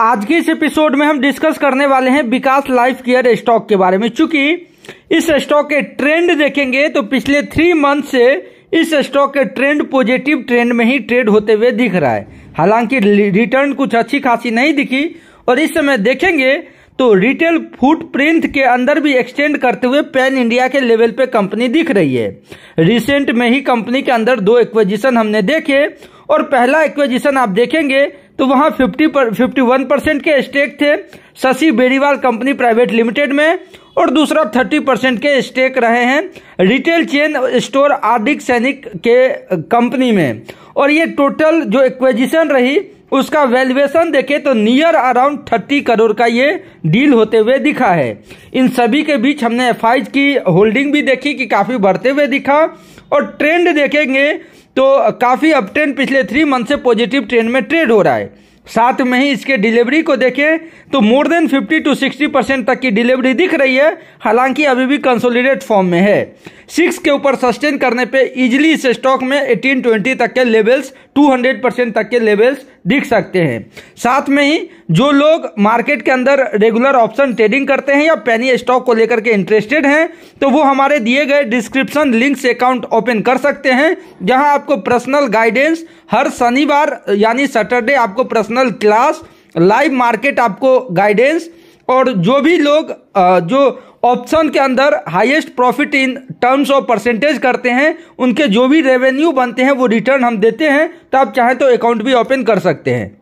आज के इस एपिसोड में हम डिस्कस करने वाले हैं विकास लाइफ केयर स्टॉक के बारे में चूंकि इस स्टॉक के ट्रेंड देखेंगे तो पिछले थ्री मंथ से इस स्टॉक के ट्रेंड पॉजिटिव ट्रेंड में ही ट्रेड होते हुए दिख रहा है हालांकि रिटर्न कुछ अच्छी खासी नहीं दिखी और इस समय देखेंगे तो रिटेल फुटप्रिंट के अंदर भी एक्सटेंड करते हुए पैन इंडिया के लेवल पे कंपनी दिख रही है रिसेंट में ही कंपनी के अंदर दो इक्वेजिशन हमने देखे और पहला इक्वेजिशन आप देखेंगे तो वहां फिफ्टी पर वन परसेंट के स्टेक थे Shashi Beriwal company private limited में और दूसरा थर्टी परसेंट के स्टेक रहे हैं रिटेल चेन स्टोर आदिक सैनिक के कंपनी में और ये टोटल जो एक्वेजिशन रही उसका वैल्यूएशन देखे तो नियर अराउंड थर्टी करोड़ का ये डील होते हुए दिखा है इन सभी के बीच हमने एफ की होल्डिंग भी देखी कि काफ़ी बढ़ते हुए दिखा और ट्रेंड देखेंगे तो काफ़ी अपट्रेंड पिछले थ्री मंथ से पॉजिटिव ट्रेंड में ट्रेड हो रहा है साथ में ही इसके डिलीवरी को देखें तो मोर देन 50 टू 60 परसेंट तक की डिलीवरी दिख रही है हालांकि अभी भी कंसोलिडेट फॉर्म में है सिक्स के ऊपर सस्टेन करने पे इजीली इस स्टॉक में 1820 तक के लेवल्स 200 परसेंट तक के लेवल्स दिख सकते हैं साथ में ही जो लोग मार्केट के अंदर रेगुलर ऑप्शन ट्रेडिंग करते हैं या पैनी स्टॉक को लेकर के इंटरेस्टेड हैं तो वो हमारे दिए गए डिस्क्रिप्शन लिंक से अकाउंट ओपन कर सकते हैं जहां आप आपको पर्सनल गाइडेंस हर शनिवार यानी सैटरडे आपको पर्सनल क्लास लाइव मार्केट आपको गाइडेंस और जो भी लोग जो ऑप्शन के अंदर highest profit in terms of percentage करते हैं उनके जो भी रेवेन्यू बनते हैं वो रिटर्न हम देते हैं तो आप चाहें तो अकाउंट भी ओपन कर सकते हैं